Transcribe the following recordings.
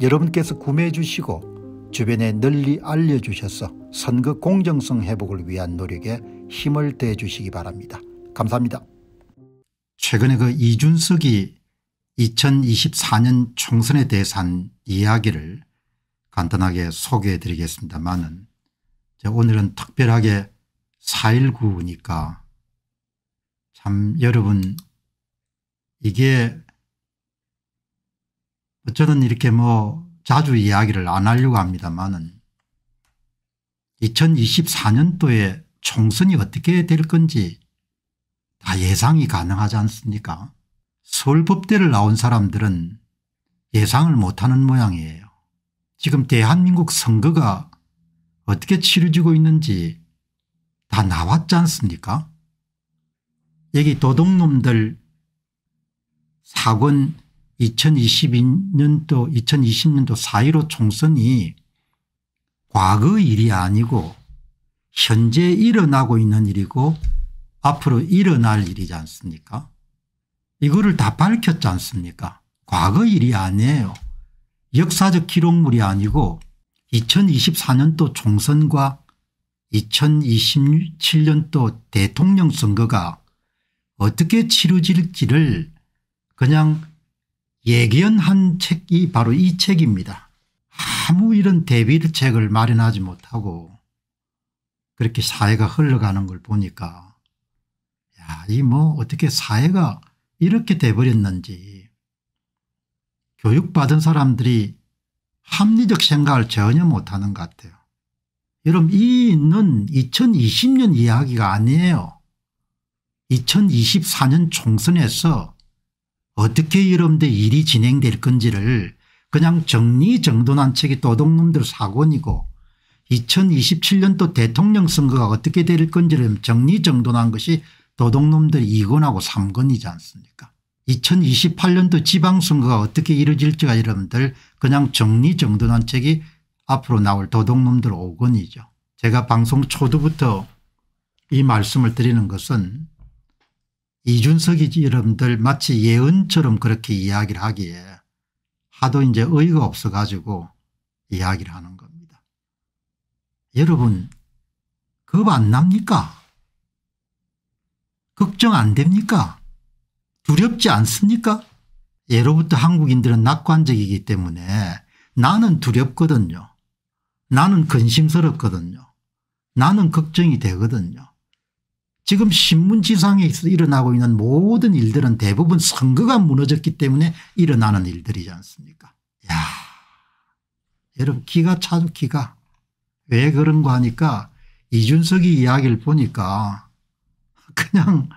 여러분께서 구매해 주시고 주변에 널리 알려주셔서 선거 공정성 회복을 위한 노력에 힘을 대 주시기 바랍니다. 감사합니다. 최근에 그 이준석이 2024년 총선에 대해서 한 이야기를 간단하게 소개해 드리겠습니다만은 오늘은 특별하게 4.19니까 참 여러분 이게 저는 이렇게 뭐 자주 이야기를 안 하려고 합니다만은 2024년도에 총선이 어떻게 될 건지 다 예상이 가능하지 않습니까 서울법대를 나온 사람들은 예상을 못하는 모양이에요. 지금 대한민국 선거가 어떻게 치러지고 있는지 다 나왔지 않습니까 여기 도둑놈들 사건 2022년도 2020년도 4.15 총선이 과거 일이 아니고 현재 일어나고 있는 일이고 앞으로 일어날 일이지 않습니까 이거를 다 밝혔지 않습니까 과거 일이 아니에요 역사적 기록물이 아니고 2024년도 총선과 2027년도 대통령 선거가 어떻게 치루질지를 그냥 예견한 책이 바로 이 책입니다. 아무 이런 대비책을 마련하지 못하고 그렇게 사회가 흘러가는 걸 보니까 야이 뭐 어떻게 사회가 이렇게 돼버렸는지 교육받은 사람들이 합리적 생각을 전혀 못하는 것 같아요. 여러분 이는 2020년 이야기가 아니에요. 2024년 총선에서 어떻게 여러분들 일이 진행될 건지를 그냥 정리정돈한 책이 도둑놈들 사건이고 2027년도 대통령 선거가 어떻게 될 건지를 정리정돈한 것이 도둑놈들 2건하고 3건이지 않습니까 2028년도 지방선거가 어떻게 이루어질지가 여러분들 그냥 정리정돈한 책이 앞으로 나올 도둑놈들 5건이죠. 제가 방송 초두부터 이 말씀을 드리는 것은 이준석이 여러분들 마치 예언처럼 그렇게 이야기를 하기에 하도 이제 의의가 없어 가지고 이야기를 하는 겁니다. 여러분 겁 안 납니까? 걱정 안 됩니까? 두렵지 않습니까? 예로부터 한국인들은 낙관적이기 때문에 나는 두렵거든요. 나는 근심스럽거든요. 나는 걱정이 되거든요. 지금 신문 지상에서 일어나고 있는 모든 일들은 대부분 선거가 무너졌기 때문에 일어나는 일들이지 않습니까 야 여러분 기가 차죠 기가 왜그런거 하니까 이준석이 이야기를 보니까 그냥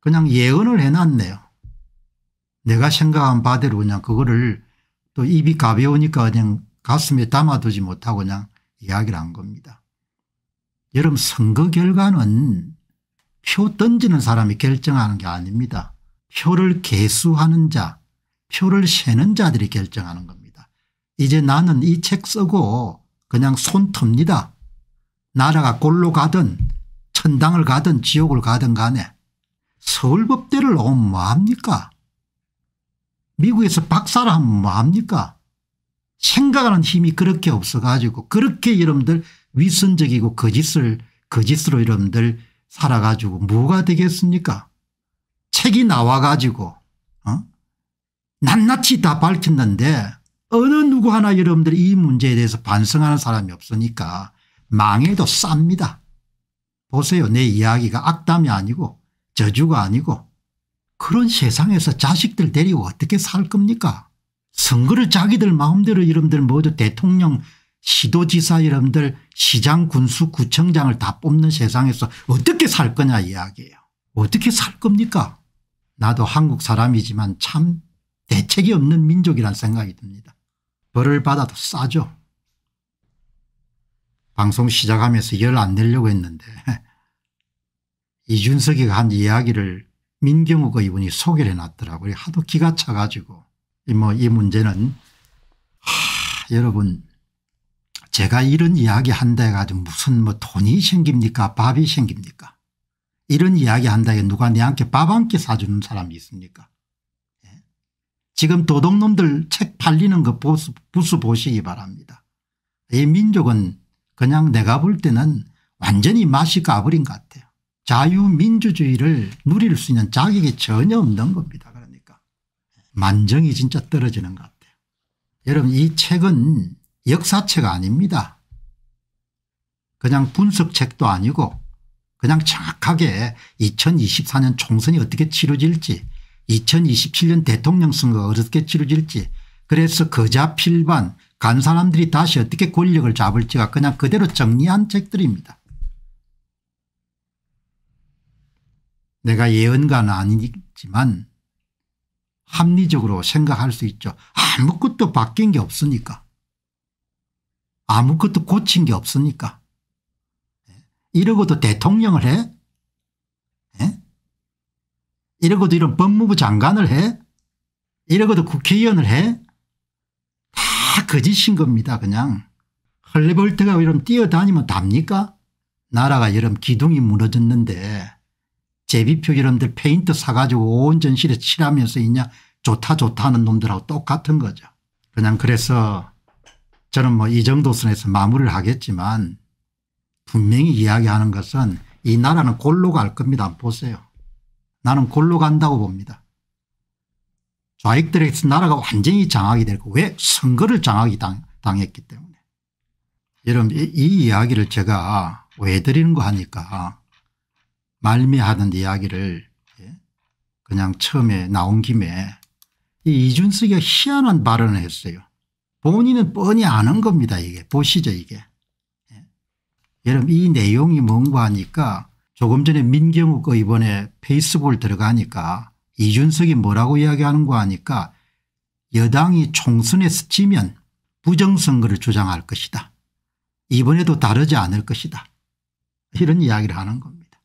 그냥 예언을 해놨네요. 내가 생각한 바대로 그냥 그거를 또 입이 가벼우니까 그냥 가슴에 담아두지 못하고 그냥 이야기를 한 겁니다. 여러분 선거 결과는 표 던지는 사람이 결정하는 게 아닙니다. 표를 개수하는 자 표를 세는 자들이 결정하는 겁니다. 이제 나는 이 책 쓰고 그냥 손틉니다. 나라가 골로 가든 천당을 가든 지옥을 가든 간에 서울법대를 오면 뭐합니까? 미국에서 박사를 하면 뭐합니까? 생각하는 힘이 그렇게 없어가지고 그렇게 여러분들 위선적이고 거짓을 거짓으로 여러분들 살아가지고 뭐가 되겠습니까 책이 나와가지고 어? 낱낱이 다 밝혔는데 어느 누구 하나 여러분들 이 문제에 대해서 반성하는 사람이 없으니까 망해도 쌉니다. 보세요. 내 이야기가 악담이 아니고 저주가 아니고 그런 세상에서 자식들 데리고 어떻게 살 겁니까 선거를 자기들 마음대로 여러분들 모두 대통령 시도지사 여러분들 시장 군수 구청장을 다 뽑는 세상에서 어떻게 살 거냐 이야기예요. 어떻게 살 겁니까 나도 한국 사람이지만 참 대책이 없는 민족이란 생각이 듭니다. 벌을 받아도 싸죠. 방송 시작하면서 열 안 내려고 했는데 이준석이가 한 이야기를 민경욱 의원이 소개를 해놨더라고요. 하도 기가 차가지고 뭐이 뭐, 문제는 하, 여러분 제가 이런 이야기 한다 해가지고 무슨 뭐 돈이 생깁니까 밥이 생깁니까 이런 이야기 한다 해 누가 내한테 밥 한 끼 사주는 사람이 있습니까 예? 지금 도둑놈들 책 팔리는 거 보수, 부수 보시기 바랍니다. 이 민족은 그냥 내가 볼 때는 완전히 맛이 까불린것 같아요. 자유민주주의를 누릴 수 있는 자격이 전혀 없는 겁니다. 그러니까 만정이 진짜 떨어지는 것 같아요. 여러분 이 책은 역사책 아닙니다. 그냥 분석책도 아니고 그냥 정확하게 2024년 총선이 어떻게 치러질지 2027년 대통령 선거가 어떻게 치러질지 그래서 거자필반 간 사람들이 다시 어떻게 권력을 잡을지가 그냥 그대로 정리한 책들입니다. 내가 예언가는 아니지만 합리적으로 생각할 수 있죠. 아무것도 바뀐 게 없으니까. 아무것도 고친 게 없으니까. 이러고도 대통령을 해? 에? 예? 이러고도 이런 법무부 장관을 해? 이러고도 국회의원을 해? 다 거짓인 겁니다 그냥. 헐레벌트가 이런 뛰어다니면 답니까? 나라가 여름 기둥이 무너졌는데 제비표 여러분들 페인트 사가지고 온 전실에 칠하면서 있냐 좋다 좋다 하는 놈들하고 똑같은 거죠. 그냥 그래서 저는 뭐 이 정도 선에서 마무리를 하겠지만 분명히 이야기하는 것은 이 나라는 골로 갈 겁니다. 보세요. 나는 골로 간다고 봅니다. 좌익들에게 나라가 완전히 장악이 되고 왜 선거를 장악이 당, 했기 때문에. 여러분 이, 이 이야기를 제가 왜 드리는 거 하니까 말미하던 이야기를 예, 그냥 처음에 나온 김에 이이준석이 희한한 발언을 했어요. 본인은 뻔히 아는 겁니다 이게 보시죠 이게. 예. 여러분 이 내용이 뭔가 하니까 조금 전에 민경욱 의원의 페이스북을 들어가니까 이준석이 뭐라고 이야기하는 거 하니까 여당이 총선에서 지면 부정선거를 주장할 것이다. 이번에도 다르지 않을 것이다. 이런 이야기를 하는 겁니다.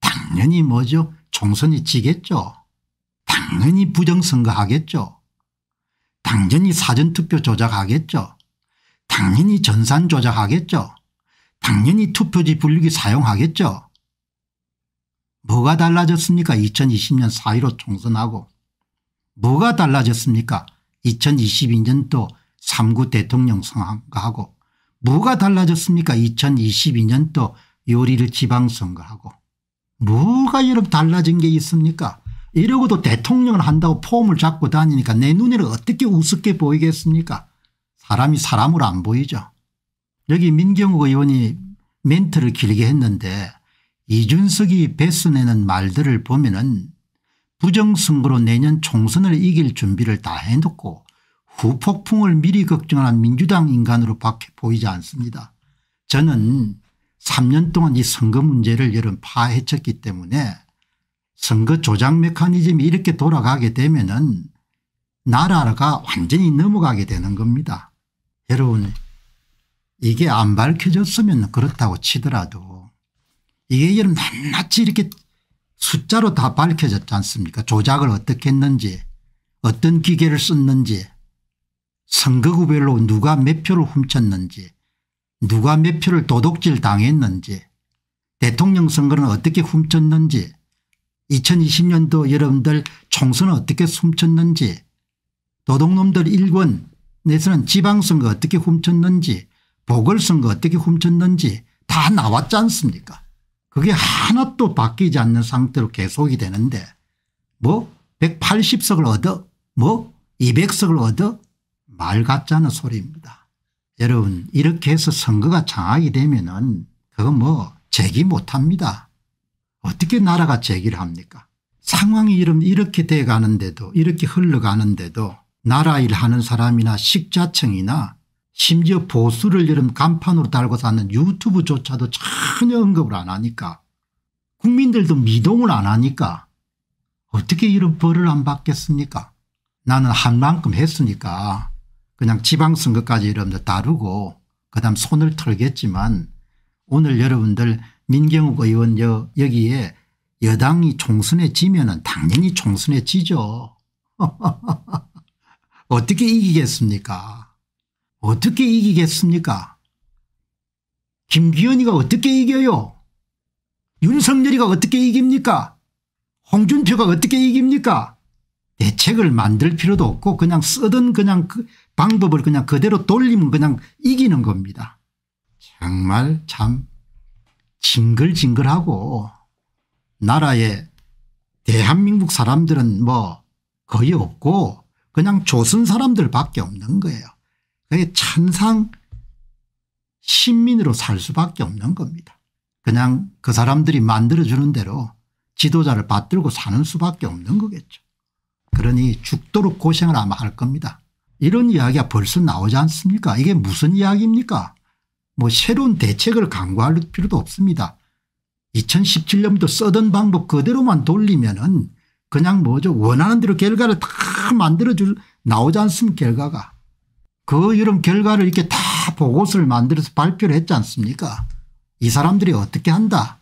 당연히 뭐죠 총선이 지겠죠. 당연히 부정선거 하겠죠. 당연히 사전투표 조작하겠죠. 당연히 전산 조작하겠죠. 당연히 투표지 분류기 사용하겠죠. 뭐가 달라졌습니까 2020년 4.15 총선하고 뭐가 달라졌습니까 2022년도 3구 대통령 선거하고 뭐가 달라졌습니까 2022년도 요리를 지방선거하고 뭐가 여러분 달라진 게 있습니까 이러고도 대통령을 한다고 폼을 잡고 다니니까 내 눈에는 어떻게 우습게 보이겠습니까 사람이 사람으로 안 보이죠. 여기 민경욱 의원이 멘트를 길게 했는데 이준석이 배순내는 말들을 보면 은 부정선거로 내년 총선을 이길 준비를 다 해놓고 후폭풍을 미리 걱정하는 민주당 인간으로 밖에 보이지 않습니다. 저는 3년 동안 이 선거 문제를 여름 파헤쳤기 때문에 선거 조작 메커니즘이 이렇게 돌아가게 되면 은 나라가 완전히 넘어가게 되는 겁니다. 여러분 이게 안 밝혀졌으면 그렇다고 치더라도 이게 여러분 낱낱이 이렇게 숫자로 다 밝혀졌지 않습니까 조작을 어떻게 했는지 어떤 기계를 썼는지 선거구별로 누가 몇 표를 훔쳤는지 누가 몇 표를 도둑질 당했는지 대통령 선거는 어떻게 훔쳤는지 2020년도 여러분들 총선 어떻게 훔쳤는지 도둑놈들 일권에서는 지방선거 어떻게 훔쳤는지 보궐선거 어떻게 훔쳤는지 다 나왔지 않습니까 그게 하나도 바뀌지 않는 상태로 계속이 되는데 뭐 180석을 얻어 뭐 200석을 얻어 말 같지 않은 소리입니다. 여러분 이렇게 해서 선거가 장악이 되면 은 그건 뭐 제기 못합니다. 어떻게 나라가 제기를 합니까 상황이 이렇게 돼 가는데도 이렇게 흘러가는데도 나라일 하는 사람이나 식자층이나 심지어 보수를 이름 간판으로 달고 사는 유튜브조차도 전혀 언급을 안 하니까 국민들도 미동을 안 하니까 어떻게 이런 벌을 안 받겠습니까 나는 한 만큼 했으니까 그냥 지방선거까지 이러면 다루고 그다음 손을 털겠지만 오늘 여러분들 민경욱 의원 여, 여기에 여당이 총선에 지면은 당연히 총선에 지죠. 어떻게 이기겠습니까? 어떻게 이기겠습니까? 김기현이가 어떻게 이겨요? 윤석열이가 어떻게 이깁니까? 홍준표가 어떻게 이깁니까? 대책을 만들 필요도 없고 그냥 쓰던 그냥 그 방법을 그냥 그대로 돌리면 그냥 이기는 겁니다. 정말 참 징글징글하고 나라에 대한민국 사람들은 뭐 거의 없고 그냥 조선 사람들밖에 없는 거예요. 그게 찬상 신민으로 살 수밖에 없는 겁니다. 그냥 그 사람들이 만들어주는 대로 지도자를 받들고 사는 수밖에 없는 거겠죠. 그러니 죽도록 고생을 아마 할 겁니다. 이런 이야기가 벌써 나오지 않습니까 이게 무슨 이야기입니까 뭐 새로운 대책을 강구할 필요도 없습니다. 2017년부터 써던 방법 그대로만 돌리면은 그냥 뭐죠 원하는 대로 결과를 다 만들어줄 나오지 않습니까 결과가. 그 여름 결과를 이렇게 다 보고서를 만들어서 발표를 했지 않습니까 이 사람들이 어떻게 한다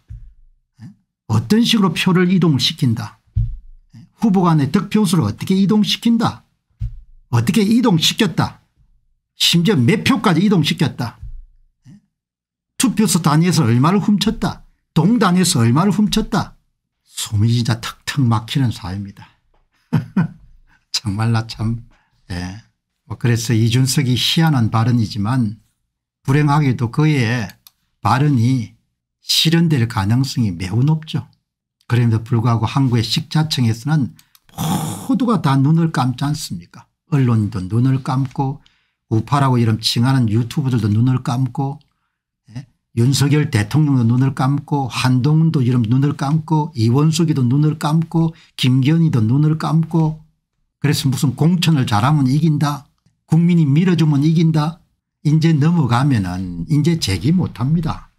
예? 어떤 식으로 표를 이동을 시킨다 예? 후보 간의 득표수를 어떻게 이동시킨다 어떻게 이동시켰다 심지어 몇 표까지 이동시켰다 투표소 단위에서 얼마를 훔쳤다. 동단위에서 얼마를 훔쳤다. 숨이 진짜 탁탁 막히는 사회입니다. 정말나 참. 예. 뭐 그래서 이준석이 희한한 발언이지만 불행하게도 그의 발언이 실현될 가능성이 매우 높죠. 그럼에도 불구하고 한국의 식자청에서는 모두가 다 눈을 감지 않습니까 언론도 눈을 감고 우파라고 이름 칭하는 유튜브들도 눈을 감고 윤석열 대통령도 눈을 감고 한동훈도 이런 눈을 감고 이원숙이도 눈을 감고 김건희도 눈을 감고 그래서 무슨 공천을 잘하면 이긴다 국민이 밀어주면 이긴다 이제 넘어가면 은 이제 제기 못합니다.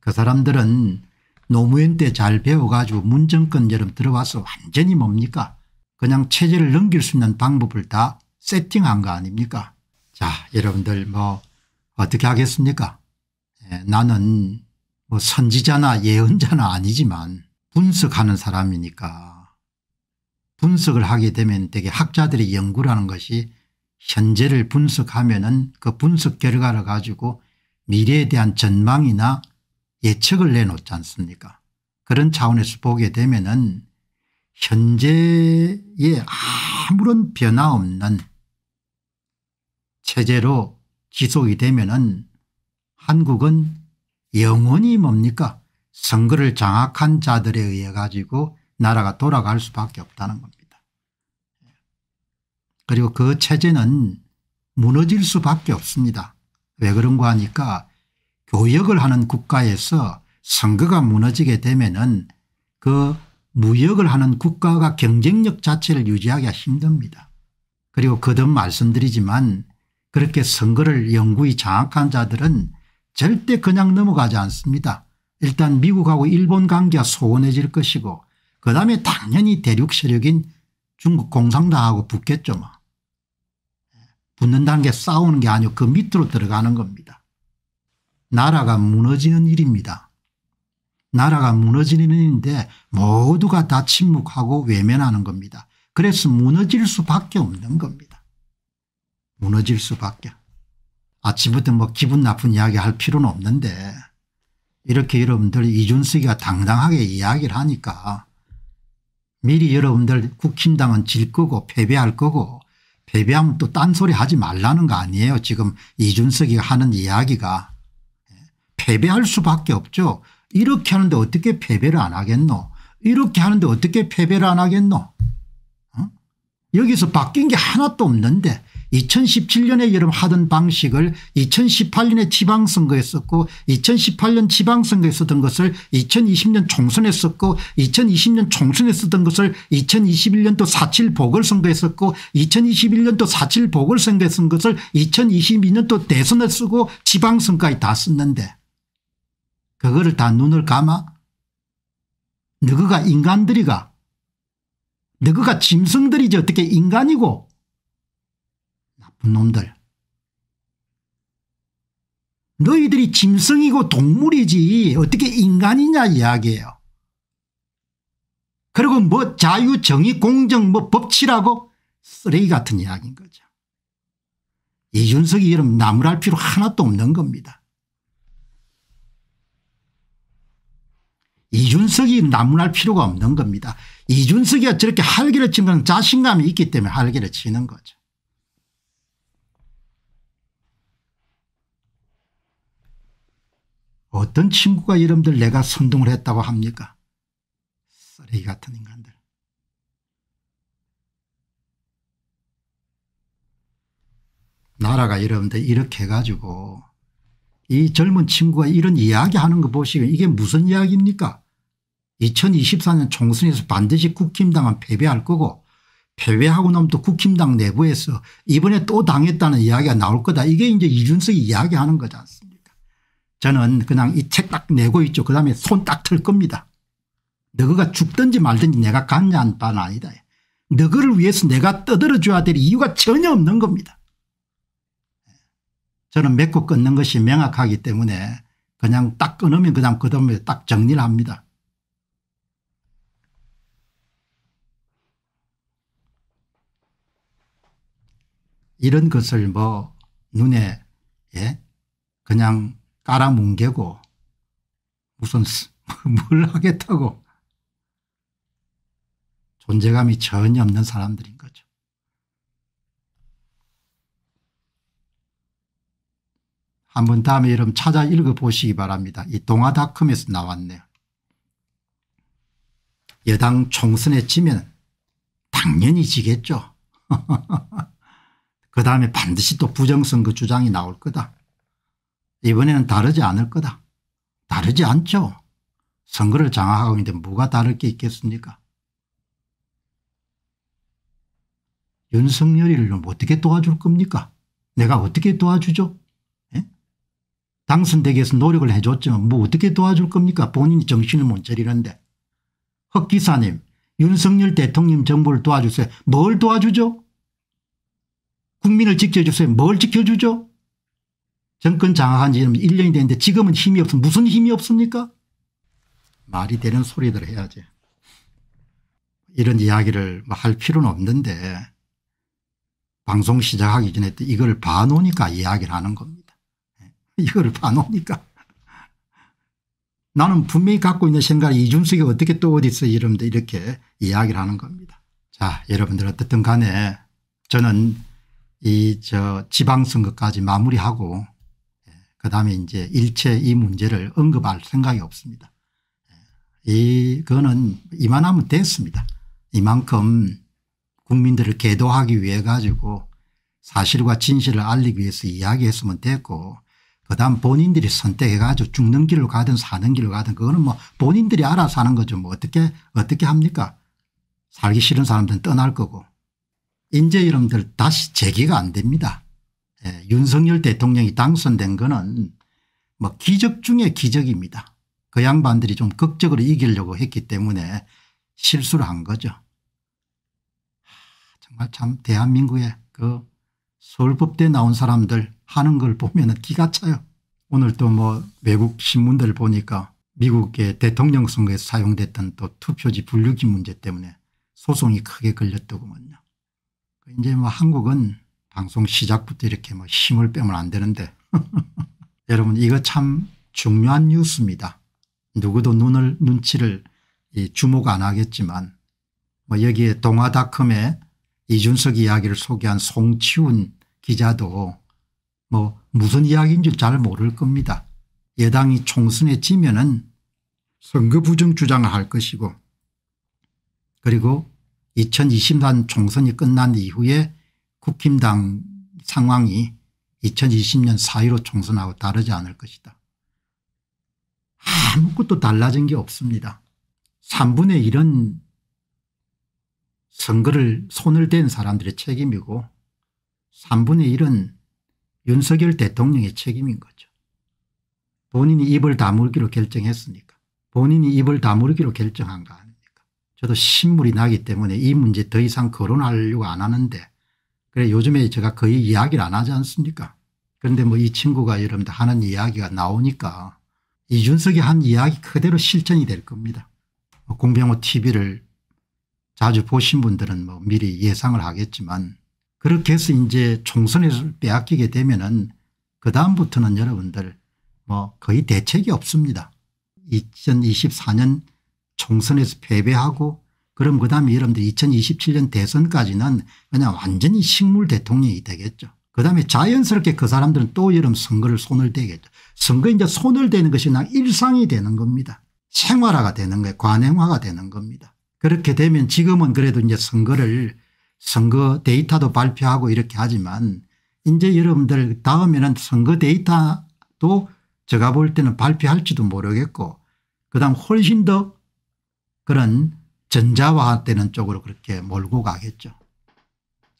그 사람들은 노무현 때 잘 배워가지고 문정권처럼 들어와서 완전히 뭡니까 그냥 체제를 넘길 수 있는 방법을 다 세팅한 거 아닙니까 자 여러분들 뭐 어떻게 하겠습니까 나는 뭐 선지자나 예언자나 아니지만 분석하는 사람이니까 분석을 하게 되면 되게 학자들의 연구라는 것이 현재를 분석하면 은그 분석 결과를 가지고 미래에 대한 전망이나 예측을 내놓지 않습니까 그런 차원에서 보게 되면 은 현재에 아무런 변화 없는 체제로 지속이 되면 은 한국은 영원히 뭡니까 선거를 장악한 자들에 의해 가지고 나라가 돌아갈 수밖에 없다는 겁니다. 그리고 그 체제는 무너질 수밖에 없습니다. 왜 그런가 하니까 교역을 하는 국가에서 선거가 무너지게 되면 은그 무역을 하는 국가가 경쟁력 자체를 유지하기가 힘듭니다. 그리고 거듭 말씀드리지만 그렇게 선거를 영구히 장악한 자들은 절대 그냥 넘어가지 않습니다. 일단 미국하고 일본 관계가 소원해질 것이고 그다음에 당연히 대륙 세력인 중국 공산당하고 붙겠죠. 뭐. 붙는다는 게 싸우는 게 아니고 그 밑으로 들어가는 겁니다. 나라가 무너지는 일입니다. 나라가 무너지는 일인데 모두가 다 침묵하고 외면하는 겁니다. 그래서 무너질 수밖에 없는 겁니다. 무너질 수밖에. 아침부터 뭐 기분 나쁜 이야기 할 필요는 없는데 이렇게 여러분들 이준석이가 당당하게 이야기를 하니까 미리 여러분들 국힘당은 질 거고 패배할 거고 패배하면 또 딴소리 하지 말라는 거 아니에요. 지금 이준석이 하는 이야기가 패배할 수밖에 없죠. 이렇게 하는데 어떻게 패배를 안 하겠노 이렇게 하는데 어떻게 패배를 안 하겠노 어? 여기서 바뀐 게 하나도 없는데 2017년에 여름 하던 방식을 2018년에 지방선거에 썼고 2018년 지방선거에 쓰던 것을 2020년 총선에 썼고 2020년 총선에 쓰던 것을 2021년도 4.7 보궐선거에 썼고 2021년도 4.7 보궐선거에 쓴 것을 2022년도 대선에 쓰고 지방선거에 다 썼는데 그거를 다 눈을 감아 너그가 인간들이가 너그가 짐승들이지 어떻게 인간이고 놈들. 너희들이 짐승이고 동물이지 어떻게 인간이냐 이야기예요. 그리고 뭐 자유, 정의, 공정, 뭐 법치라고 쓰레기 같은 이야기인 거죠. 이준석이 이름 나무랄 필요 하나도 없는 겁니다. 이준석이 나무랄 필요가 없는 겁니다. 이준석이 저렇게 할기를 치는 건 자신감이 있기 때문에 할기를 치는 거죠. 어떤 친구가 여러분들 내가 선동을 했다고 합니까 쓰레기 같은 인간들. 나라가 여러분들 이렇게 해가지고 이 젊은 친구가 이런 이야기하는 거 보시면 이게 무슨 이야기입니까 2024년 총선에서 반드시 국힘당은 패배할 거고 패배하고 나면 또 국힘당 내부에서 이번에 또 당했다는 이야기가 나올 거다 이게 이제 이준석이 이야기하는 거지 않습니까 저는 그냥 이 책 딱 내고 있죠. 그다음에 손딱틀 겁니다. 너가 죽든지 말든지 내가 간냐한 바는 아니다. 너를 위해서 내가 떠들어줘야 될 이유가 전혀 없는 겁니다. 저는 맺고 끊는 것이 명확하기 때문에 그냥 딱 끊으면 그냥 그 다음에 딱 정리를 합니다. 이런 것을 뭐 눈에 예? 그냥 깔아뭉개고 무슨 뭘 하겠다고 존재감이 전혀 없는 사람들인 거죠. 한번 다음에 여러분 찾아 읽어보시기 바랍니다. 이 동아닷컴에서 나왔네요. 여당 총선에 지면 당연히 지겠죠. 그 다음에 반드시 또 부정선거 주장이 나올 거다. 이번에는 다르지 않을 거다. 다르지 않죠. 선거를 장악하고 있는데 뭐가 다를 게 있겠습니까? 윤석열이를 어떻게 도와줄 겁니까? 내가 어떻게 도와주죠? 예? 당선되기 위해서 노력을 해줬지만 뭐 어떻게 도와줄 겁니까? 본인이 정신을 못 차리는데. 흑 기사님 윤석열 대통령 정부를 도와주세요. 뭘 도와주죠? 국민을 지켜주세요. 뭘 지켜주죠? 정권 장악한 지 1년이 됐는데 지금은 힘이 없어 무슨 힘이 없습니까? 말이 되는 소리들 해야지. 이런 이야기를 뭐 할 필요는 없는데 방송 시작하기 전에 이걸 봐놓으니까 이야기를 하는 겁니다. 예. 이걸 봐놓으니까. 나는 분명히 갖고 있는 생각을 이준석이 어떻게 또 어디 있어 이러면서 이렇게 이야기를 하는 겁니다. 자 여러분들 어쨌든 간에 저는 이 저 지방선거까지 마무리하고 그다음에 이제 일체 이 문제를 언급할 생각이 없습니다. 예. 이거는 이만하면 됐습니다. 이만큼 국민들을 계도하기 위해 가지고 사실과 진실을 알리기 위해서 이야기했으면 됐고 그다음 본인들이 선택해가지고 죽는 길로 가든 사는 길로 가든 그거는 뭐 본인들이 알아서 하는 거죠. 뭐 어떻게 어떻게 합니까? 살기 싫은 사람들은 떠날 거고 인재 이름들 다시 재기가 안 됩니다. 예, 윤석열 대통령이 당선된 거는 뭐 기적 중의 기적입니다. 그 양반들이 좀 극적으로 이기려고 했기 때문에 실수를 한 거죠. 정말 참 대한민국의 그 서울법대 나온 사람들 하는 걸 보면 기가 차요. 오늘 또 뭐 외국 신문들 보니까 미국의 대통령 선거에서 사용됐던 또 투표지 분류기 문제 때문에 소송이 크게 걸렸더구요 그 이제 뭐 한국은 방송 시작부터 이렇게 뭐 힘을 빼면 안 되는데 여러분 이거 참 중요한 뉴스입니다. 누구도 눈을 눈치를 주목 안 하겠지만 뭐 여기에 동아닷컴에 이준석 이야기를 소개한 송치훈 기자도 뭐 무슨 이야기인지 잘 모를 겁니다. 여당이 총선에 지면은 선거 부정 주장을 할 것이고 그리고 2 0 2 0년 총선이 끝난 이후에 국힘당 상황이 2020년 4.15 총선하고 다르지 않을 것이다. 아무것도 달라진 게 없습니다. 3분의 1은 선거를 손을 댄 사람들의 책임이고 3분의 1은 윤석열 대통령의 책임인 거죠. 본인이 입을 다물기로 결정했으니까. 본인이 입을 다물기로 결정한 거 아닙니까. 저도 신물이 나기 때문에 이 문제 더 이상 거론하려고 안 하는데 그래 요즘에 제가 거의 이야기를 안 하지 않습니까 그런데 뭐 이 친구가 여러분들 하는 이야기가 나오니까 이준석이 한 이야기 그대로 실천이 될 겁니다. 뭐 공병호 tv를 자주 보신 분들은 뭐 미리 예상을 하겠지만 그렇게 해서 이제 총선에서 빼앗기게 되면은 그 다음부터는 여러분들 뭐 거의 대책이 없습니다. 2024년 총선에서 패배하고 그럼 그다음에 여러분들 2027년 대선까지는 그냥 완전히 식물 대통령이 되겠죠. 그다음에 자연스럽게 그 사람들은 또 여름 선거를 손을 대겠죠. 선거 이제 손을 대는 것이 그냥 일상이 되는 겁니다. 생활화가 되는 거예요. 관행화가 되는 겁니다. 그렇게 되면 지금은 그래도 이제 선거를 선거 데이터도 발표하고 이렇게 하지만 이제 여러분들 다음에는 선거 데이터도 제가 볼 때는 발표할지도 모르겠고 그다음 훨씬 더 그런 전자화되는 쪽으로 그렇게 몰고 가겠죠.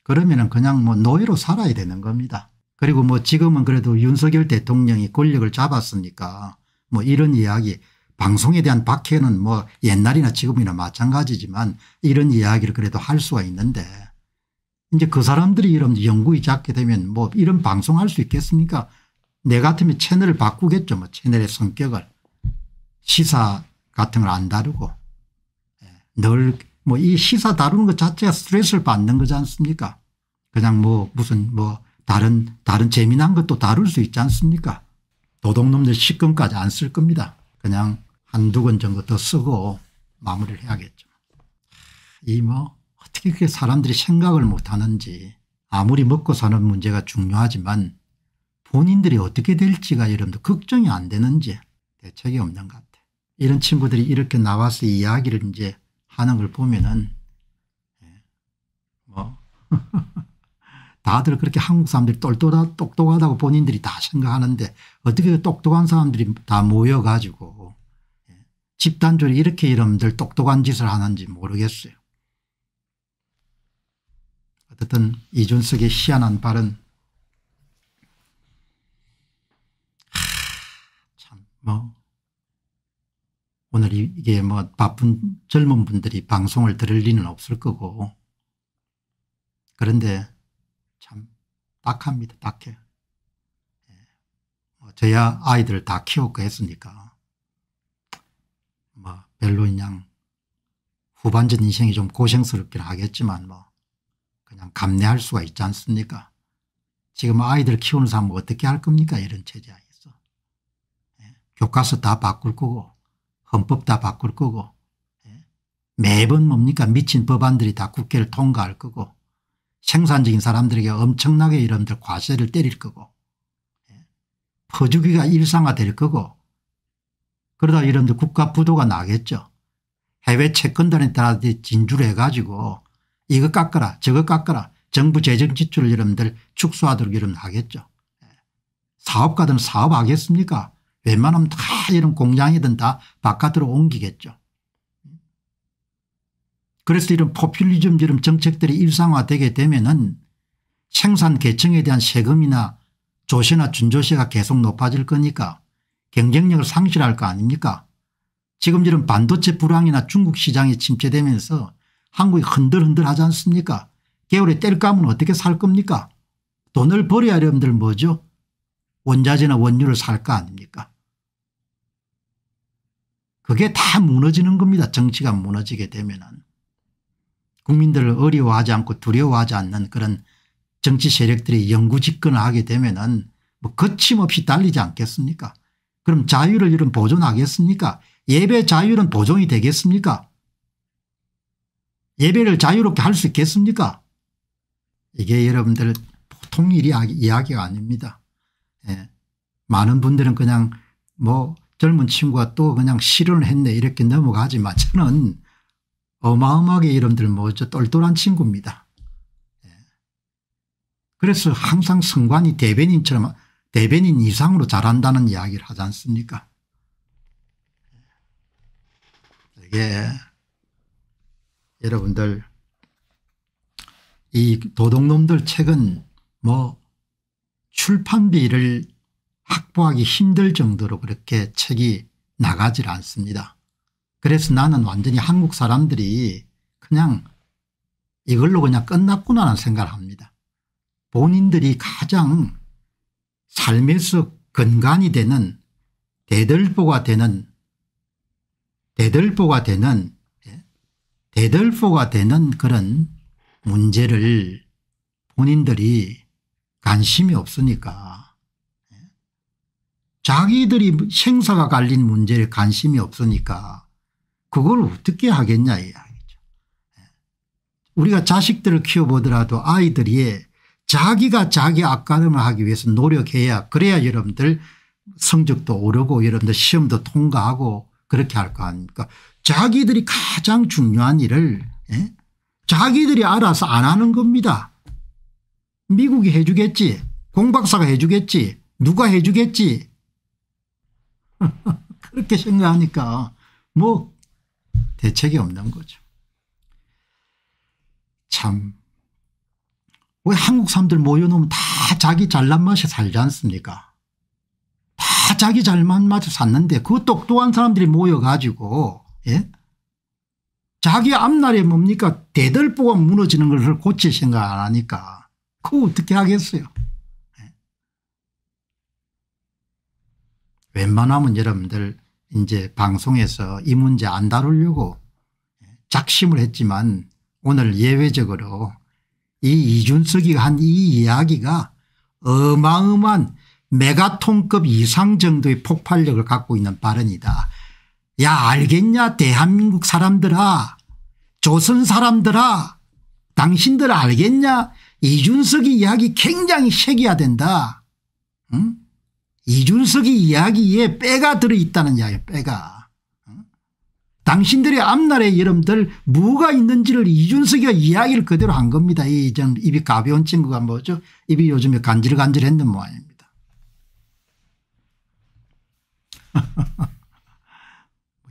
그러면은 그냥 뭐 노예로 살아야 되는 겁니다. 그리고 뭐 지금은 그래도 윤석열 대통령이 권력을 잡았으니까 뭐 이런 이야기 방송에 대한 박해는 뭐 옛날이나 지금이나 마찬가지지만 이런 이야기를 그래도 할 수가 있는데 이제 그 사람들이 이런 연구이 잡게 되면 뭐 이런 방송할 수 있겠습니까 내 같으면 채널을 바꾸겠죠 뭐 채널의 성격을 시사 같은 걸 안 다루고 늘뭐이 시사 다루는 것 자체가 스트레스를 받는 거지 않습니까? 그냥 뭐 무슨 뭐 다른 다른 재미난 것도 다룰 수 있지 않습니까? 도둑놈들 식금까지 안 쓸 겁니다. 그냥 한두 권 정도 더 쓰고 마무리를 해야겠죠. 이 뭐 어떻게 그렇게 사람들이 생각을 못하는지 아무리 먹고 사는 문제가 중요하지만 본인들이 어떻게 될지가 여러분들 걱정이 안 되는지 대책이 없는 것 같아요. 이런 친구들이 이렇게 나와서 이야기를 이제 하는 걸 보면은 예, 뭐 다들 그렇게 한국 사람들이 똘똘하, 똑똑하다고 본인들이 다 생각하는데 어떻게 똑똑한 사람들이 다 모여가지고 예, 집단적으로 이렇게 이름들 똑똑한 짓을 하는지 모르겠어요. 어쨌든 이준석의 희한한 발언 참뭐 오늘 이게 뭐 바쁜 젊은 분들이 방송을 들을 리는 없을 거고 그런데 참 딱합니다. 딱해. 예. 뭐 저야 아이들다 키웠고 했으니까 뭐 별로 그냥 후반전 인생이 좀 고생스럽긴 하겠지만 뭐 그냥 감내할 수가 있지 않습니까 지금 아이들 키우는 사람 어떻게 할 겁니까 이런 체제 에서 예. 교과서 다 바꿀 거고 헌법 다 바꿀 거고 예? 매번 뭡니까 미친 법안들이 다 국회를 통과할 거고 생산적인 사람들에게 엄청나게 이름들 과세를 때릴 거고 예? 퍼주기가 일상화될 거고 그러다 여러분들 국가 부도가 나겠죠. 해외 채권단에 따라 진주를 해가지고 이거 깎아라 저거 깎아라 정부 재정 지출을 여러분들 축소하도록 여러분 하겠죠. 예? 사업가들은 사업하겠습니까 웬만하면 다 이런 공장이든 다 바깥으로 옮기겠죠. 그래서 이런 포퓰리즘 이런 정책들이 일상화되게 되면은 생산 계층에 대한 세금이나 조세나 준조세가 계속 높아질 거니까 경쟁력을 상실할 거 아닙니까 지금 이런 반도체 불황이나 중국 시장이 침체되면서 한국이 흔들흔들 하지 않습니까 개울에 뗄 까면 어떻게 살 겁니까 돈을 벌여야 여러분들 뭐죠 원자재나 원유를 살 거 아닙니까 그게 다 무너지는 겁니다. 정치가 무너지게 되면 은 국민들을 어려워하지 않고 두려워하지 않는 그런 정치 세력들이 영구 집권을 하게 되면 은뭐 거침없이 달리지 않겠습니까 그럼 자유를 이런 보존하겠습니까 예배 자유는 보존이 되겠습니까 예배를 자유롭게 할 수 있겠습니까 이게 여러분들 보통 일이 이야기가 아닙니다. 예. 많은 분들은 그냥 뭐 젊은 친구가 또 그냥 실현 했네 이렇게 넘어가지만 저는 어마어마하게 이름들 뭐죠 똘똘한 친구입니다. 예. 그래서 항상 성관이 대변인처럼 대변인 이상으로 잘한다는 이야기를 하지 않습니까 이게 여러분들 이 도둑놈들 책은 뭐 출판비를 확보하기 힘들 정도로 그렇게 책이 나가질 않습니다. 그래서 나는 완전히 한국 사람들이 그냥 이걸로 그냥 끝났구나 하는 생각을 합니다. 본인들이 가장 삶에서 근간이 되는 대들보가 되는 대들보가 되는 예, 대들보가 되는 그런 문제를 본인들이 관심이 없으니까 자기들이 생사가 갈린 문제에 관심이 없으니까 그걸 어떻게 하겠냐 이야기죠. 예. 우리가 자식들을 키워보더라도 아이들이 자기가 자기 악가름을 하기 위해서 노력해야 그래야 여러분들 성적도 오르고 여러분들 시험도 통과하고 그렇게 할 거 아닙니까 자기들이 가장 중요한 일을 예? 자기들이 알아서 안 하는 겁니다. 미국이 해주겠지 공박사가 해주겠지 누가 해주겠지 그렇게 생각하니까 뭐 대책이 없는 거죠. 참. 왜 한국 사람들 모여놓으면 다 자기 잘난 맛에 살지 않습니까? 다 자기 잘난 맛에 샀는데 그 똑똑한 사람들이 모여가지고, 예? 자기 앞날에 뭡니까? 대들보가 무너지는 것 고칠 생각 안 하니까. 그거 어떻게 하겠어요? 웬만하면 여러분들 이제 방송에서 이 문제 안 다루려고 작심을 했지만 오늘 예외적으로 이 이준석이 한 이 이야기가 어마어마한 메가톤급 이상 정도의 폭발력을 갖고 있는 발언이다. 야 알겠냐 대한민국 사람들아 조선 사람들아 당신들 알겠냐 이준석이 이야기 굉장히 새겨야 된다. 응? 이준석이 이야기에 빼가 들어있다는 이야기 빼가. 당신들의 앞날에 여러분들 뭐가 있는지를 이준석이가 이야기를 그대로 한 겁니다. 이좀 입이 가벼운 친구가 뭐죠 입이 요즘에 간질간질했는 모양입니다.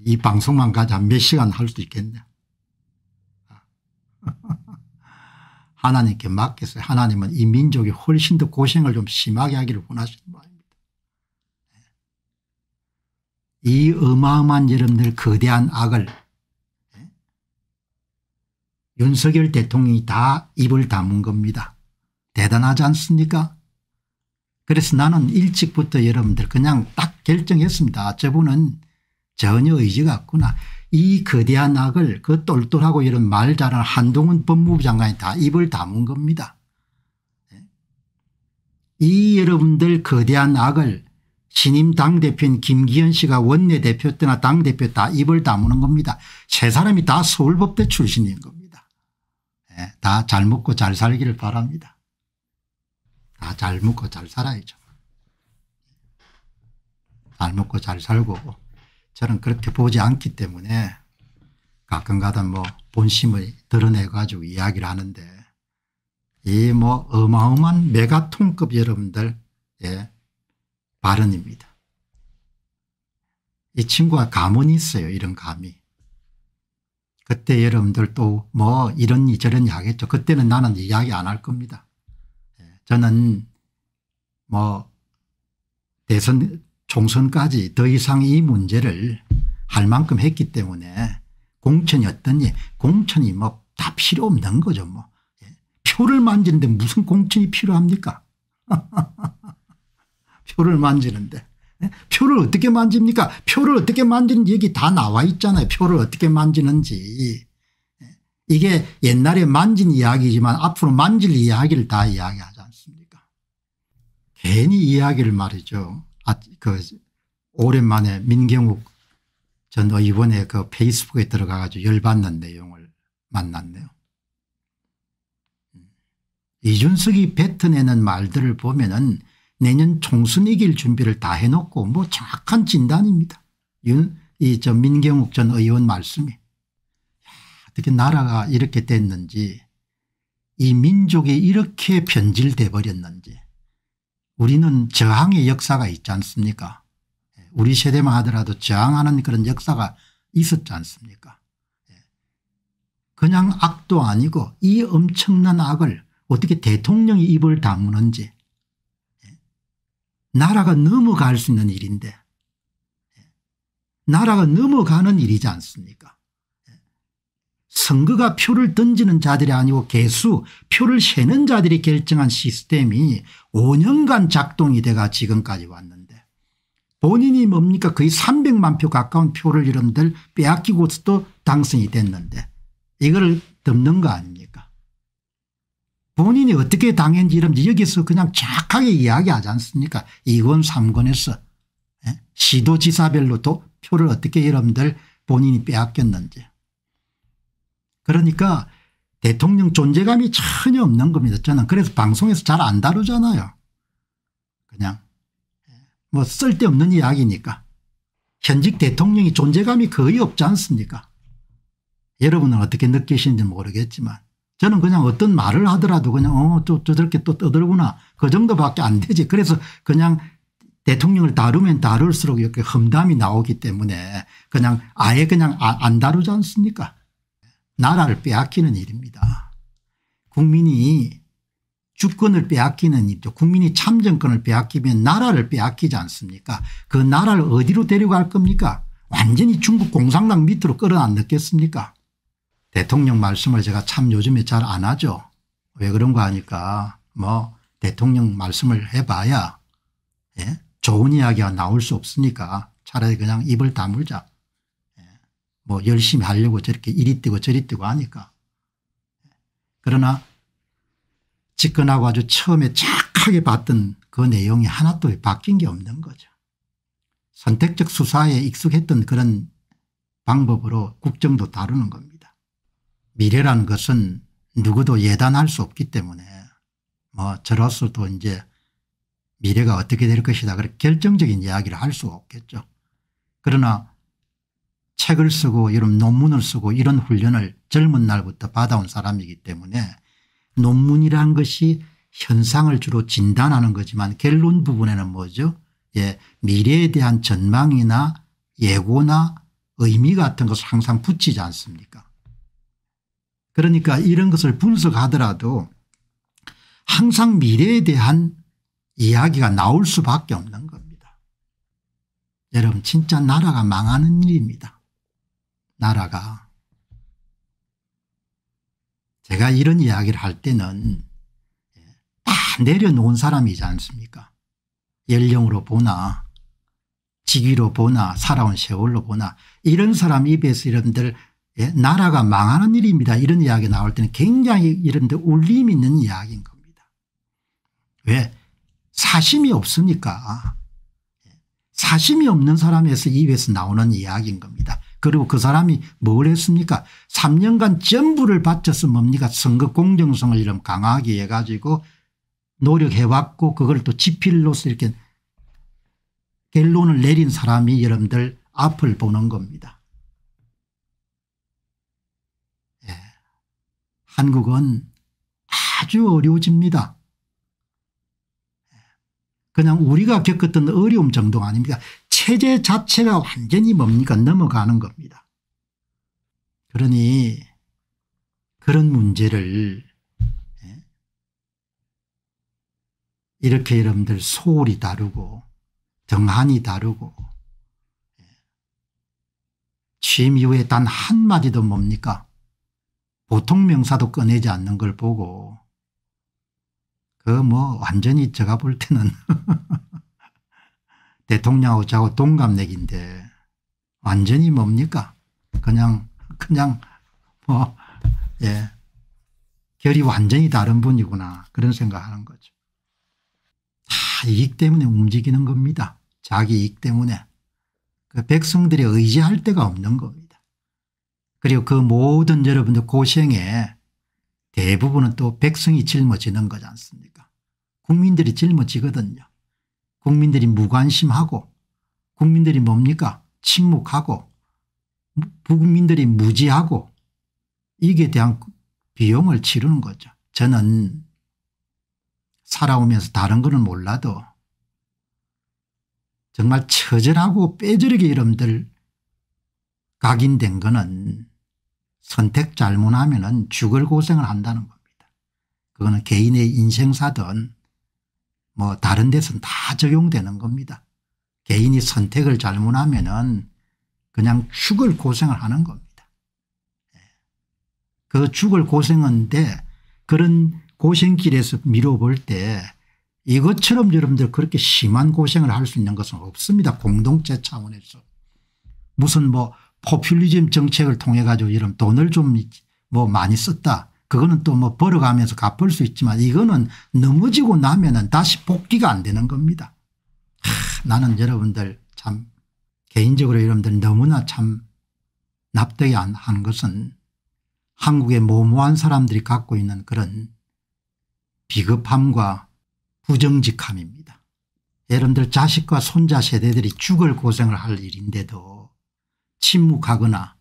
이 방송만 가지 몇 시간 할 수도 있겠네. 하나님께 맡겠어요. 하나님은 이 민족이 훨씬 더 고생을 좀 심하게 하기를 원하신다. 이 어마어마한 여러분들 거대한 악을 예? 윤석열 대통령이 다 입을 다문 겁니다. 대단하지 않습니까? 그래서 나는 일찍부터 여러분들 그냥 딱 결정했습니다. 저분은 전혀 의지가 없구나. 이 거대한 악을 그 똘똘하고 이런 말 잘하는 한동훈 법무부 장관이 다 입을 다문 겁니다. 예? 이 여러분들 거대한 악을 신임 당대표인 김기현 씨가 원내대표 때나 당대표 다 입을 다무는 겁니다. 세 사람이 다 서울법대 출신인 겁니다. 네, 예, 다 잘 먹고 잘 살기를 바랍니다. 다 잘 먹고 잘 살아야죠. 잘 먹고 잘 살고 저는 그렇게 보지 않기 때문에 가끔가다 뭐 본심을 드러내 가지고 이야기를 하는데 이 뭐 어마어마한 메가톤급 여러분들 예. 발언입니다. 이 친구가 가문이 있어요. 이런 감이. 그때 여러분들 또 뭐 이런 이저런 이야기했죠. 그때는 나는 이야기 안 할 겁니다. 예, 저는 뭐 대선 총선까지 더 이상 이 문제를 할 만큼 했기 때문에 공천이 어떤지 뭐 공천이 뭐 다 필요 없는 거죠. 뭐 예, 표를 만지는데 무슨 공천이 필요합니까? 표를 만지는데 예? 표를 어떻게 만집니까 표를 어떻게 만지는지 기다 나와 있잖아요 표를 어떻게 만지는지 예? 이게 옛날에 만진 이야기지만 앞으로 만질 이야기를 다 이야기하지 않습니까 괜히 이야기를 말이죠 아, 그 오랜만에 민경욱 전 의원의 그 페이스북에 들어가 가지고 열받는 내용을 만났네요 음. 이준석이 뱉어내는 말들을 보면은 내년 총선 이길 준비를 다 해놓고 뭐 정확한 진단입니다. 윤, 이, 저, 민경욱 전 의원 말씀이. 어떻게 나라가 이렇게 됐는지, 이 민족이 이렇게 변질돼 버렸는지, 우리는 저항의 역사가 있지 않습니까? 우리 세대만 하더라도 저항하는 그런 역사가 있었지 않습니까? 예. 그냥 악도 아니고 이 엄청난 악을 어떻게 대통령이 입을 다무는지 나라가 넘어갈 수 있는 일인데 나라가 넘어가는 일이지 않습니까 선거가 표를 던지는 자들이 아니고 개수 표를 세는 자들이 결정한 시스템이 5년간 작동이 돼가 지금까지 왔는데 본인이 뭡니까 거의 300만 표 가까운 표를 이름들 빼앗기고서도 당선이 됐는데 이거 덮는 거아니까 본인이 어떻게 당했는지 이런지 여기서 그냥 착하게 이야기하지 않습니까 2권 3권에서 예? 시도지사별로 또 표를 어떻게 여러분들 본인이 빼앗겼는지 그러니까 대통령 존재감이 전혀 없는 겁니다 저는 그래서 방송에서 잘 안 다루잖아요 그냥 예? 뭐 쓸데없는 이야기니까 현직 대통령이 존재감이 거의 없지 않습니까 여러분은 어떻게 느끼시는지 모르겠지만 저는 그냥 어떤 말을 하더라도 그냥 어, 저, 저렇게 또 떠들구나. 그 정도밖에 안 되지. 그래서 그냥 대통령을 다루면 다룰수록 이렇게 험담이 나오기 때문에 그냥 아예 그냥 아, 안 다루지 않습니까? 나라를 빼앗기는 일입니다. 국민이 주권을 빼앗기는 일이죠. 국민이 참정권을 빼앗기면 나라를 빼앗기지 않습니까? 그 나라를 어디로 데려갈 겁니까? 완전히 중국 공산당 밑으로 끌어안 넣겠습니까? 대통령 말씀을 제가 참 요즘에 잘 안 하죠. 왜 그런가 하니까 뭐 대통령 말씀을 해봐야 예? 좋은 이야기가 나올 수 없으니까 차라리 그냥 입을 다물자. 예? 뭐 열심히 하려고 저렇게 이리 뛰고 저리 뛰고 하니까. 그러나 집권하고 아주 처음에 착하게 봤던 그 내용이 하나도 바뀐 게 없는 거죠. 선택적 수사에 익숙했던 그런 방법으로 국정도 다루는 겁니다. 미래라는 것은 누구도 예단할 수 없기 때문에 뭐 저로서도 이제 미래가 어떻게 될 것이다 그렇게 결정적인 이야기를 할수가 없겠죠. 그러나 책을 쓰고 이런 논문을 쓰고 이런 훈련을 젊은 날부터 받아온 사람이기 때문에 논문이란 것이 현상을 주로 진단하는 거지만 결론 부분에는 뭐죠? 예, 미래에 대한 전망이나 예고나 의미 같은 것을 항상 붙이지 않습니까? 그러니까 이런 것을 분석하더라도 항상 미래에 대한 이야기가 나올 수밖에 없는 겁니다. 여러분 진짜 나라가 망하는 일입니다. 나라가 제가 이런 이야기를 할 때는 다 내려놓은 사람이지 않습니까 연령으로 보나 직위로 보나 살아온 세월로 보나 이런 사람 입에서 여러분들 예? 나라가 망하는 일입니다. 이런 이야기 나올 때는 굉장히 이런데 울림 있는 이야기인 겁니다. 왜? 사심이 없으니까. 예, 사심이 없는 사람에서 입에서 나오는 이야기인 겁니다. 그리고 그 사람이 뭘 했습니까 3년간 전부를 바쳐서 뭡니까 선거 공정성을 이런 강하게 해가지고 노력해왔고 그걸 또 지필로서 이렇게 결론을 내린 사람이 여러분들 앞을 보는 겁니다. 한국은 아주 어려워집니다. 그냥 우리가 겪었던 어려움 정도가 아닙니다. 체제 자체가 완전히 뭡니까 넘어가는 겁니다. 그러니 그런 문제를 예, 이렇게 여러분들 소홀히 다루고 등한히 다루고 예, 취임 이후에 단 한마디도 뭡니까 보통 명사도 꺼내지 않는 걸 보고 그 뭐 완전히 제가 볼 때는 대통령하고 저고 동갑내기인데 완전히 뭡니까 그냥 그냥 뭐 예. 결이 완전히 다른 분이구나 그런 생각하는 거죠. 다 이익 때문에 움직이는 겁니다. 자기 이익 때문에. 그 백성들이 의지할 데가 없는 겁니다. 그리고 그 모든 여러분들 고생에 대부분은 또 백성이 짊어지는 거지 않습니까 국민들이 짊어지거든요. 국민들이 무관심하고 국민들이 뭡니까 침묵하고 국민들이 무지하고 이게 대한 비용을 치르는 거죠. 저는 살아오면서 다른 거는 몰라도 정말 처절하고 빼저리게 여러분들 각인된 거는 선택 잘못하면 죽을 고생을 한다는 겁니다. 그거는 개인의 인생사든 뭐 다른 데서는 다 적용되는 겁니다. 개인이 선택을 잘못하면 은 그냥 죽을 고생을 하는 겁니다. 예. 그 죽을 고생인데 그런 고생길에서 미뤄볼 때 이것처럼 여러분들 그렇게 심한 고생을 할 수 있는 것은 없습니다. 공동체 차원에서. 무슨 뭐 포퓰리즘 정책을 통해 가지고 이런 돈을 좀 뭐 많이 썼다. 그거는 또 뭐 벌어가면서 갚을 수 있지만 이거는 넘어지고 나면은 다시 복귀가 안 되는 겁니다. 하, 나는 여러분들 참 개인적으로 여러분들 너무나 참 납득이 안 한 것은 한국의 모모한 사람들이 갖고 있는 그런 비겁함과 부정직함입니다. 여러분들 자식과 손자 세대들이 죽을 고생을 할 일인데도 침묵하거나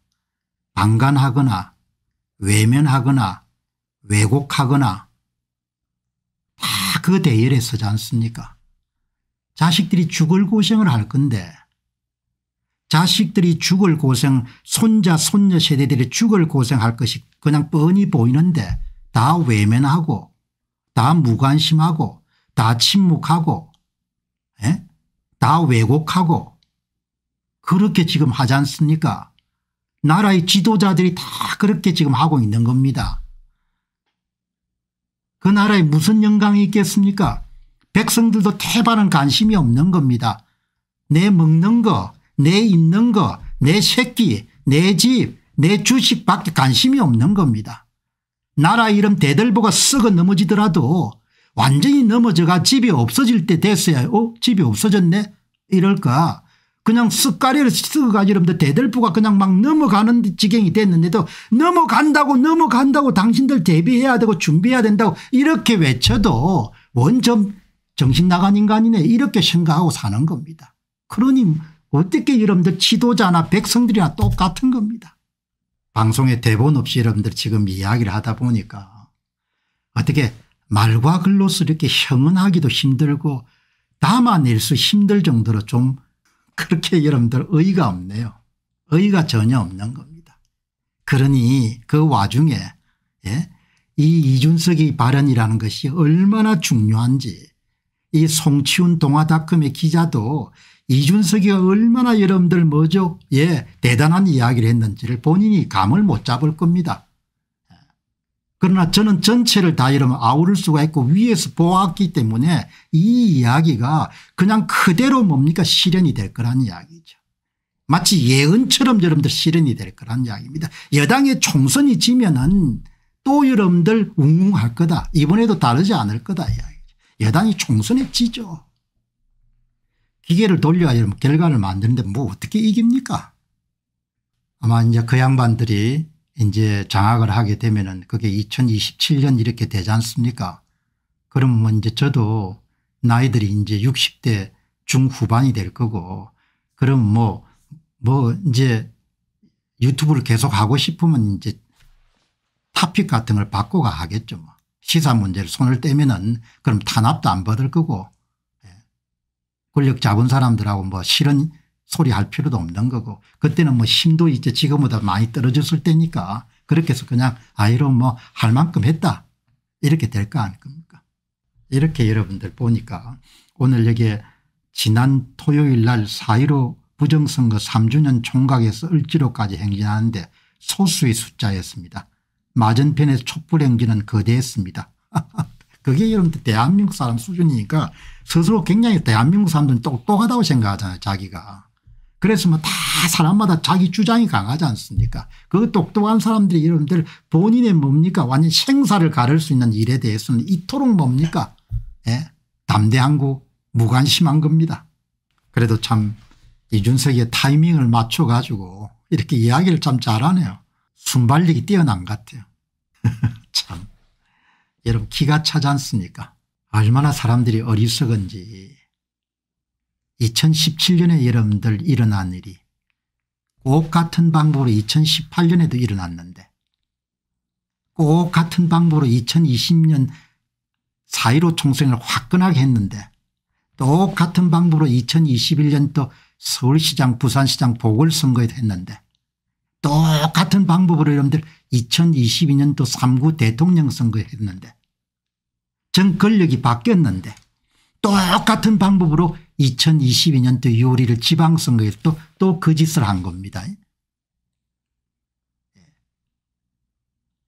방관하거나 외면하거나 왜곡하거나 다 그 대열에 서지 않습니까 자식들이 죽을 고생을 할 건데 자식들이 죽을 고생 손자 손녀 세대들이 죽을 고생할 것이 그냥 뻔히 보이는데 다 외면하고 다 무관심하고 다 침묵하고 에? 예? 다 왜곡하고 그렇게 지금 하지 않습니까 나라의 지도자들이 다 그렇게 지금 하고 있는 겁니다. 그 나라에 무슨 영광이 있겠습니까 백성들도 태반은 관심이 없는 겁니다. 내 먹는 거, 내 입는 거, 내 새끼, 내 집, 내 주식밖에 관심이 없는 겁니다. 나라 이름 대들보가 썩어 넘어지더라도 완전히 넘어져가 집이 없어질 때됐어요 어? 집이 없어졌네? 이럴까 그냥 쓱가리를 쓰고가지 여러분들 대들보가 그냥 막 넘어가는 지경이 됐는데도 넘어간다고 넘어간다고 당신들 대비해야 되고 준비해야 된다고 이렇게 외쳐도 원점 정신 나간 인간이네 이렇게 생각하고 사는 겁니다. 그러니 어떻게 여러분들 지도자나 백성들이나 똑같은 겁니다. 방송에 대본 없이 여러분들 지금 이야기를 하다 보니까 어떻게 말과 글로서 이렇게 형언하기도 힘들고 담아낼 수 힘들 정도로 좀 그렇게 여러분들 의의가 없네요. 의의가 전혀 없는 겁니다. 그러니 그 와중에 예? 이 이준석이 발언이라는 것이 얼마나 중요한지 이 송치훈 동아닷컴의 기자도 이준석이 얼마나 여러분들 뭐죠 예 대단한 이야기를 했는지를 본인이 감을 못 잡을 겁니다. 그러나 저는 전체를 다 이러면 아우를 수가 있고 위에서 보았기 때문에 이 이야기가 그냥 그대로 뭡니까 실현이 될 거란 이야기죠. 마치 예언처럼 여러분들 실현이 될 거란 이야기입니다. 여당의 총선이 지면은 또 여러분들 웅웅할 거다. 이번에도 다르지 않을 거다 이야기죠. 여당이 총선에 지죠. 기계를 돌려야 여러분 결과를 만드는데 뭐 어떻게 이깁니까? 아마 이제 그 양반들이 이제 장악을 하게 되면은 그게 2027년 이렇게 되지 않습니까? 그러면 뭐 이제 저도 나이들이 이제 60대 중후반이 될 거고 그럼 뭐, 뭐 이제 유튜브를 계속 하고 싶으면 이제 타픽 같은 걸 바꿔가 하겠죠. 뭐. 시사 문제를 손을 떼면은 그럼 탄압도 안 받을 거고 예. 권력 잡은 사람들하고 뭐 실은 소리할 필요도 없는 거고 그때는 뭐 힘도 이제 지금보다 많이 떨어졌을 때니까 그렇게 해서 그냥 아이로뭐 할 만큼 했다 이렇게 될 거 아닙니까 이렇게 여러분들 보니까 오늘 여기에 지난 토요일 날 4 1 5 부정선거 3주년 총각에서 을지로까지 행진하는데 소수의 숫자였습니다. 맞은편에서 촛불 행진은 거대했습니다. 그게 여러분들 대한민국 사람 수준이니까 스스로 굉장히 대한민국 사람들은 똑똑하다고 생각하잖아요 자기가. 그래서 뭐 다 사람마다 자기 주장이 강하지 않습니까 그 똑똑한 사람들이 여러분들 본인의 뭡니까 완전 생사를 가를 수 있는 일에 대해서는 이토록 뭡니까 예? 담대한 고 무관심한 겁니다. 그래도 참 이준석의 타이밍을 맞춰 가지고 이렇게 이야기를 참 잘하네요. 순발력이 뛰어난 것 같아요. 참 여러분 기가 차지 않습니까 얼마나 사람들이 어리석은지 2017년에 여러분들 일어난 일이 꼭 같은 방법으로 2018년에도 일어났는데 꼭 같은 방법으로 2020년 4.15 총선을 화끈하게 했는데 똑같은 방법으로 2021년 또 서울시장 부산시장 보궐선거에도 했는데 똑같은 방법으로 여러분들 2022년도 3구 대통령 선거에 했는데 전 권력이 바뀌었는데 똑같은 방법으로 2022년도 요리를 지방선거에서 또, 또 거짓을 그 한 겁니다.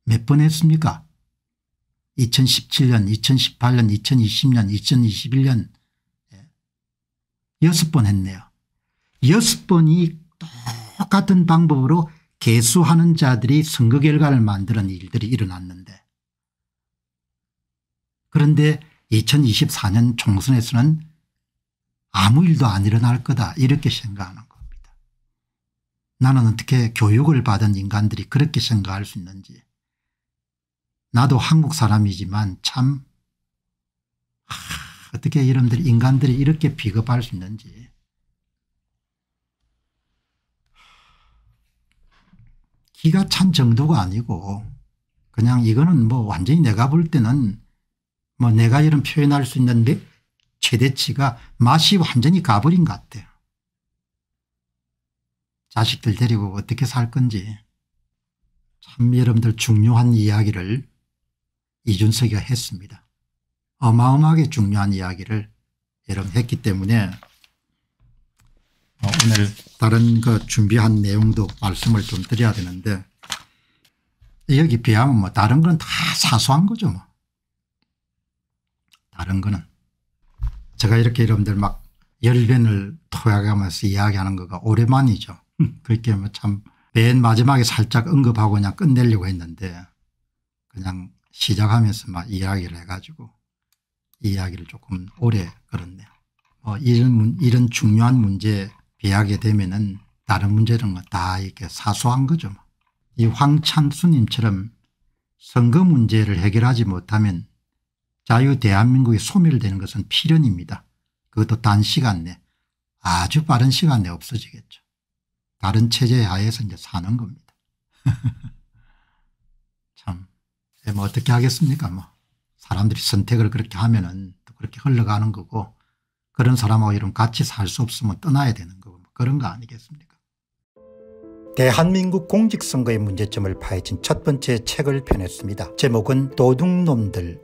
몇 번 했습니까 2017년 2018년 2020년 2021년 여섯 번 했네요. 여섯 번이 똑같은 방법으로 개수하는 자들이 선거 결과를 만드는 일들이 일어났는데 그런데 2024년 총선에서는 아무 일도 안 일어날 거다 이렇게 생각하는 겁니다. 나는 어떻게 교육을 받은 인간들이 그렇게 생각할 수 있는지 나도 한국 사람이지만 참 하, 어떻게 이런들 인간들이 이렇게 비겁할 수 있는지 기가 찬 정도가 아니고 그냥 이거는 뭐 완전히 내가 볼 때는 뭐 내가 이런 표현할 수 있는 데 최대치가 맛이 완전히 가버린 것 같아요. 자식들 데리고 어떻게 살 건지 참 여러분들 중요한 이야기를 이준석이가 했습니다. 어마어마하게 중요한 이야기를 여러분 했기 때문에 어, 오늘 다른 그 준비한 내용도 말씀을 좀 드려야 되는데 여기 비하면 뭐 다른 건 다 사소한 거죠 뭐. 다른 거는 제가 이렇게 여러분들 막 열변을 토약하면서 이야기하는 거가 오랜만이죠. 그렇게 뭐 참 맨 마지막에 살짝 언급하고 그냥 끝내려고 했는데 그냥 시작하면서 막 이야기를 해가지고 이야기를 조금 오래 걸었네요. 뭐 이런, 이런 중요한 문제 비하게 되면은 다른 문제는 다 이렇게 사소한 거죠. 뭐. 이 황찬수님처럼 선거 문제를 해결하지 못하면 자유 대한민국이 소멸되는 것은 필연입니다. 그것도 단시간 내 아주 빠른 시간 내에 없어지겠죠. 다른 체제 하에서 이제 사는 겁니다. 참, 네, 뭐 어떻게 하겠습니까? 뭐 사람들이 선택을 그렇게 하면은 또 그렇게 흘러가는 거고 그런 사람하고 이런 같이 살 수 없으면 떠나야 되는 거고 뭐 그런 거 아니겠습니까? 대한민국 공직선거의 문제점을 파헤친 첫 번째 책을 펴냈습니다. 제목은 도둑놈들